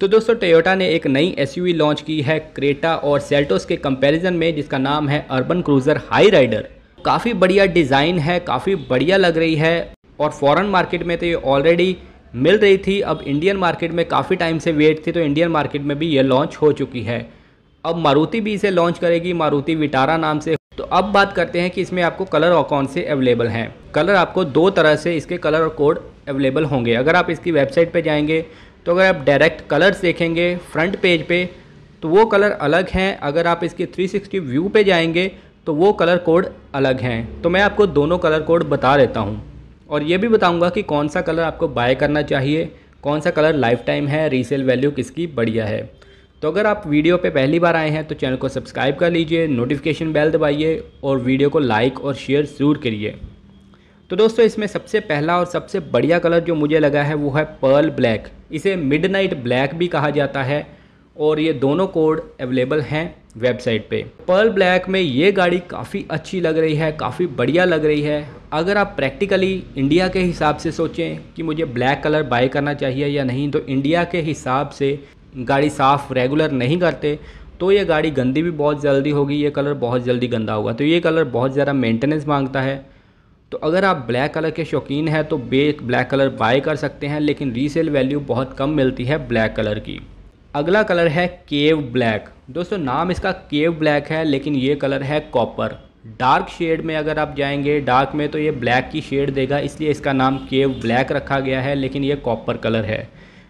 तो दोस्तों टोयोटा ने एक नई एसयूवी लॉन्च की है क्रेटा और सेल्टोस के कंपैरिजन में जिसका नाम है अर्बन क्रूज़र हाई राइडर काफ़ी बढ़िया डिज़ाइन है काफ़ी बढ़िया लग रही है और फॉरेन मार्केट में तो ये ऑलरेडी मिल रही थी अब इंडियन मार्केट में काफ़ी टाइम से वेट थी तो इंडियन मार्केट में भी ये लॉन्च हो चुकी है अब मारुति भी इसे लॉन्च करेगी मारुति विटारा नाम से तो अब बात करते हैं कि इसमें आपको कलर और कौन से अवेलेबल हैं कलर आपको दो तरह से इसके कलर और कोड अवेलेबल होंगे अगर आप इसकी वेबसाइट पर जाएंगे तो अगर आप डायरेक्ट कलर्स देखेंगे फ्रंट पेज पे तो वो कलर अलग हैं अगर आप इसके 360 व्यू पे जाएंगे तो वो कलर कोड अलग हैं तो मैं आपको दोनों कलर कोड बता देता हूँ और ये भी बताऊँगा कि कौन सा कलर आपको बाय करना चाहिए कौन सा कलर लाइफ टाइम है रीसेल वैल्यू किसकी बढ़िया है तो अगर आप वीडियो पे पहली बार आए हैं तो चैनल को सब्सक्राइब कर लीजिए नोटिफिकेशन बेल दबाइए और वीडियो को लाइक और शेयर ज़रूर करिए तो दोस्तों इसमें सबसे पहला और सबसे बढ़िया कलर जो मुझे लगा है वो है पर्ल ब्लैक इसे मिडनाइट ब्लैक भी कहा जाता है और ये दोनों कोड अवेलेबल हैं वेबसाइट पे पर्ल ब्लैक में ये गाड़ी काफ़ी अच्छी लग रही है काफ़ी बढ़िया लग रही है अगर आप प्रैक्टिकली इंडिया के हिसाब से सोचें कि मुझे ब्लैक कलर बाय करना चाहिए या नहीं तो इंडिया के हिसाब से गाड़ी साफ़ रेगुलर नहीं करते तो ये गाड़ी गंदी भी बहुत जल्दी होगी ये कलर बहुत जल्दी गंदा होगा तो ये कलर बहुत ज़्यादा मेंटेनेंस मांगता है तो अगर आप ब्लैक कलर के शौकीन हैं तो बे ब्लैक कलर बाय कर सकते हैं लेकिन रीसेल वैल्यू बहुत कम मिलती है ब्लैक कलर की अगला कलर है केव ब्लैक दोस्तों नाम इसका केव ब्लैक है लेकिन ये कलर है कॉपर डार्क शेड में अगर आप जाएंगे डार्क में तो ये ब्लैक की शेड देगा इसलिए इसका नाम केव ब्लैक रखा गया है लेकिन ये कॉपर कलर है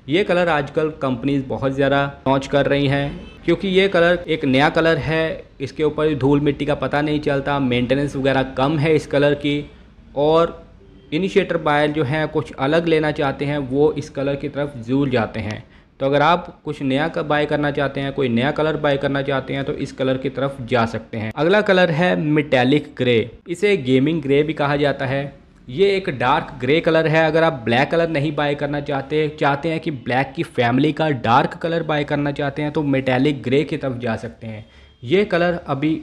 ये कलर आजकल कंपनीज बहुत ज़्यादा लॉन्च कर रही हैं क्योंकि ये कलर एक नया कलर है इसके ऊपर धूल मिट्टी का पता नहीं चलता मेंटेनेंस वगैरह कम है इस कलर की और इनिशिएटर बायर जो हैं कुछ अलग लेना चाहते हैं वो इस कलर की तरफ ज़रूर जाते हैं तो अगर आप कुछ नया कर बाय करना चाहते हैं कोई नया कलर बाय करना चाहते हैं तो इस कलर की तरफ जा सकते हैं अगला कलर है मेटेलिक ग्रे इसे गेमिंग ग्रे भी कहा जाता है ये एक डार्क ग्रे कलर है अगर आप ब्लैक कलर नहीं बाय करना चाहते चाहते हैं कि ब्लैक की फैमिली का डार्क कलर बाय करना चाहते हैं तो मेटेलिक ग्रे की तरफ जा सकते हैं ये कलर अभी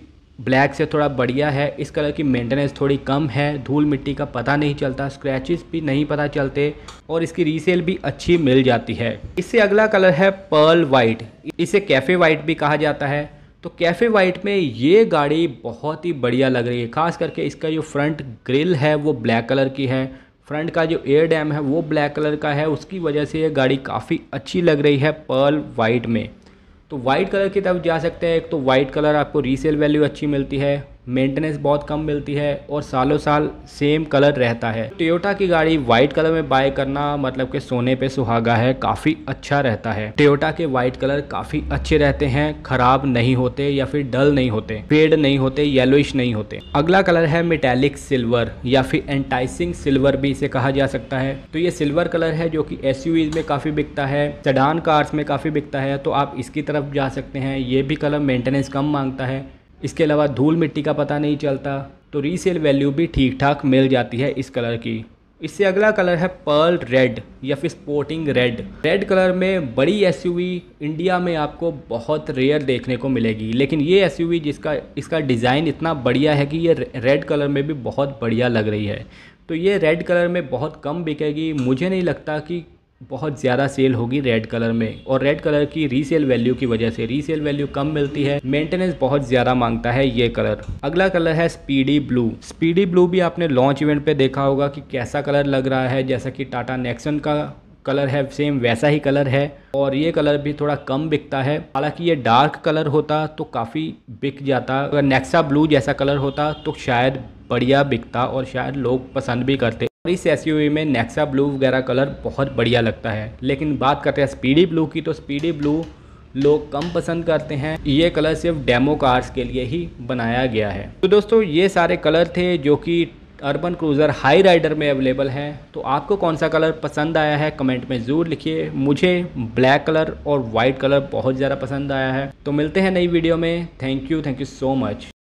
ब्लैक से थोड़ा बढ़िया है इस कलर की मेंटेनेंस थोड़ी कम है धूल मिट्टी का पता नहीं चलता स्क्रैचेस भी नहीं पता चलते और इसकी रीसेल भी अच्छी मिल जाती है इससे अगला कलर है पर्ल वाइट इसे कैफ़े वाइट भी कहा जाता है तो कैफ़े वाइट में ये गाड़ी बहुत ही बढ़िया लग रही है खास करके इसका जो फ्रंट ग्रिल है वो ब्लैक कलर की है फ्रंट का जो एयर डैम है वो ब्लैक कलर का है उसकी वजह से ये गाड़ी काफ़ी अच्छी लग रही है पर्ल वाइट में तो वाइट कलर की तरफ जा सकते हैं एक तो वाइट कलर आपको रीसेल वैल्यू अच्छी मिलती है मेंटेनेंस बहुत कम मिलती है और सालों साल सेम कलर रहता है टोयोटा की गाड़ी वाइट कलर में बाय करना मतलब के सोने पे सुहागा है काफ़ी अच्छा रहता है टोयोटा के वाइट कलर काफ़ी अच्छे रहते हैं खराब नहीं होते या फिर डल नहीं होते फेड नहीं होते येलोइश नहीं होते अगला कलर है मेटेलिक सिल्वर या फिर एंटाइसिंग सिल्वर भी इसे कहा जा सकता है तो ये सिल्वर कलर है जो की एस में काफ़ी बिकता है सडान कार्स में काफ़ी बिकता है तो आप इसकी तरफ जा सकते हैं ये भी कलर मेंटेनेंस कम मांगता है इसके अलावा धूल मिट्टी का पता नहीं चलता तो रीसेल वैल्यू भी ठीक ठाक मिल जाती है इस कलर की इससे अगला कलर है पर्ल रेड या फिर स्पोर्टिंग रेड रेड कलर में बड़ी एसयूवी इंडिया में आपको बहुत रेयर देखने को मिलेगी लेकिन ये एसयूवी जिसका इसका डिज़ाइन इतना बढ़िया है कि ये रेड कलर में भी बहुत बढ़िया लग रही है तो ये रेड कलर में बहुत कम बिकेगी मुझे नहीं लगता कि बहुत ज़्यादा सेल होगी रेड कलर में और रेड कलर की रीसेल वैल्यू की वजह से रीसेल वैल्यू कम मिलती है मेंटेनेंस बहुत ज़्यादा मांगता है ये कलर अगला कलर है स्पीडी ब्लू स्पीडी ब्लू भी आपने लॉन्च इवेंट पे देखा होगा कि कैसा कलर लग रहा है जैसा कि टाटा नेक्सन का कलर है सेम वैसा ही कलर है और ये कलर भी थोड़ा कम बिकता है हालांकि ये डार्क कलर होता तो काफ़ी बिक जाता अगर नेक्सा ब्लू जैसा कलर होता तो शायद बढ़िया बिकता और शायद लोग पसंद भी करते और इस एस में नेक्सा ब्लू वगैरह कलर बहुत बढ़िया लगता है लेकिन बात करते हैं स्पीडी ब्लू की तो स्पीडी ब्लू लोग कम पसंद करते हैं ये कलर सिर्फ डेमो कार्स के लिए ही बनाया गया है तो दोस्तों ये सारे कलर थे जो कि अर्बन क्रूज़र हाई राइडर में अवेलेबल है तो आपको कौन सा कलर पसंद आया है कमेंट में ज़रूर लिखिए मुझे ब्लैक कलर और वाइट कलर बहुत ज़्यादा पसंद आया है तो मिलते हैं नई वीडियो में thank you thank you so much